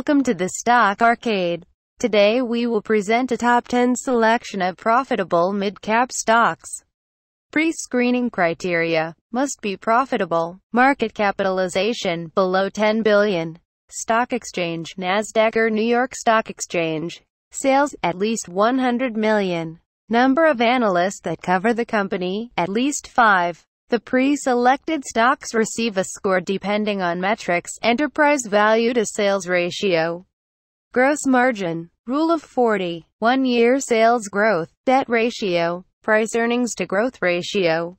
Welcome to the Stock Arcade. Today we will present a top 10 selection of profitable mid-cap stocks. Pre-screening criteria. Must be profitable. Market capitalization, below 10 billion. Stock exchange, NASDAQ or New York Stock Exchange. Sales, at least 100 million. Number of analysts that cover the company, at least 5. The pre-selected stocks receive a score depending on metrics, enterprise value to sales ratio, gross margin, rule of 40, one-year sales growth, debt ratio, price earnings to growth ratio.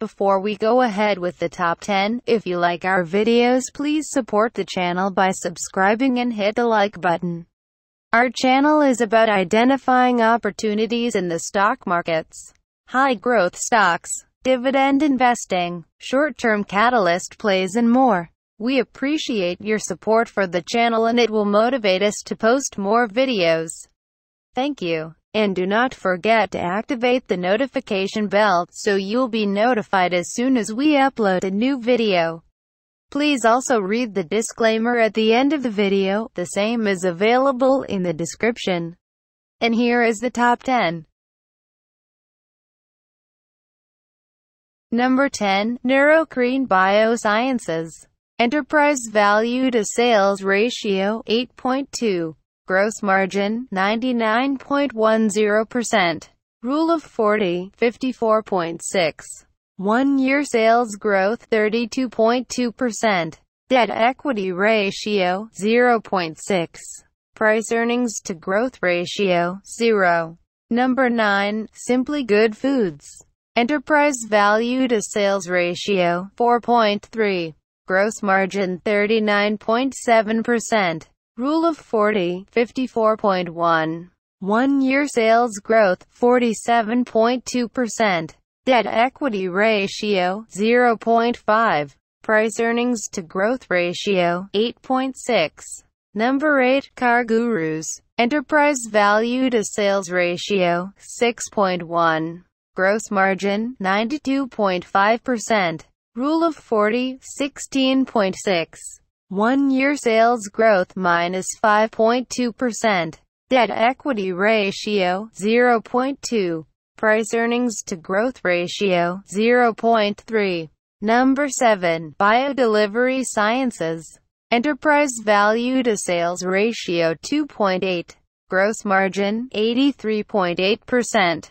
Before we go ahead with the top 10, if you like our videos please support the channel by subscribing and hit the like button. Our channel is about identifying opportunities in the stock markets high growth stocks, dividend investing, short-term catalyst plays and more. We appreciate your support for the channel and it will motivate us to post more videos. Thank you. And do not forget to activate the notification bell so you'll be notified as soon as we upload a new video. Please also read the disclaimer at the end of the video, the same is available in the description. And here is the top 10. Number 10. Neurocrine Biosciences. Enterprise value to sales ratio, 8.2. Gross margin, 99.10%. Rule of 40, 54.6. One-year sales growth, 32.2%. Debt-equity ratio, 0.6. Price earnings to growth ratio, 0. Number 9. Simply Good Foods. Enterprise value to sales ratio 4.3. Gross margin 39.7%. Rule of 40 54.1. One year sales growth 47.2%. Debt equity ratio 0.5. Price earnings to growth ratio 8.6. Number 8 Car Gurus Enterprise value to sales ratio 6.1 gross margin, 92.5%. Rule of 40, 16.6. One-year sales growth, minus 5.2%. Debt-equity ratio, 0.2. Price earnings to growth ratio, 0.3. Number 7. Biodelivery Sciences. Enterprise value to sales ratio 2.8. Gross margin 83.8%.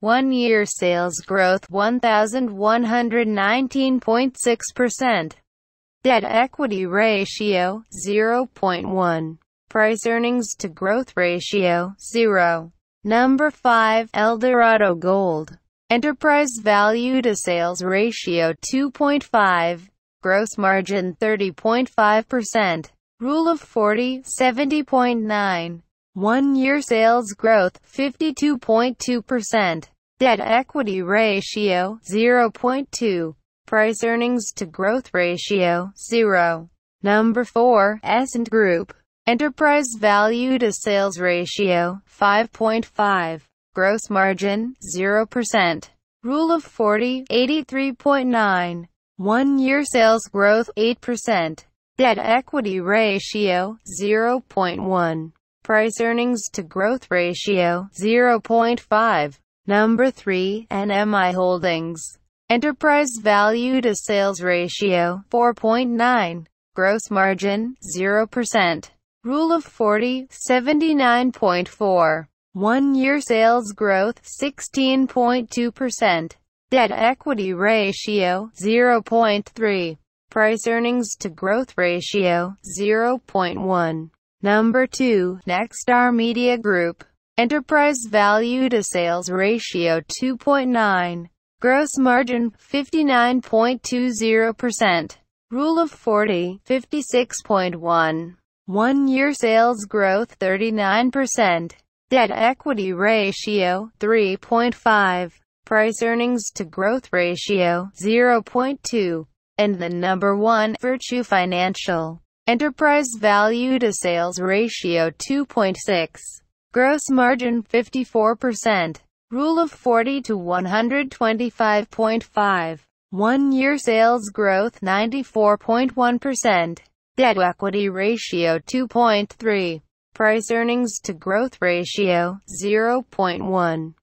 One-year sales growth 1,119.6%. Debt-equity ratio, 0.1. Price-earnings to growth ratio, 0. Number 5, Eldorado Gold. Enterprise value to sales ratio 2.5. Gross margin 30.5%. Rule of 40, 70.9. One-year sales growth, 52.2%. Debt-equity ratio, 0.2. Price-earnings to growth ratio, 0. Number 4, Essent Group. Enterprise value to sales ratio, 5.5. Gross margin, 0%. Rule of 40, 83.9. One-year sales growth, 8%. Debt-equity ratio, 0.1 price earnings to growth ratio 0.5. Number 3, NMI Holdings. Enterprise value to sales ratio 4.9. Gross margin 0%. Rule of 40 79.4. One year sales growth 16.2%. Debt equity ratio 0.3. Price earnings to growth ratio 0.1. Number 2, Nexstar Media Group. Enterprise value to sales ratio 2.9. Gross margin 59.20%. Rule of 40, 56.1. One year sales growth 39%. Debt equity ratio 3.5. Price earnings to growth ratio 0.2. And the number one, Virtue Financial. Enterprise value to sales ratio 2.6. Gross margin 54%. Rule of 40 to 125.5. One year sales growth 94.1%. Debt equity ratio 2.3. Price earnings to growth ratio 0.1.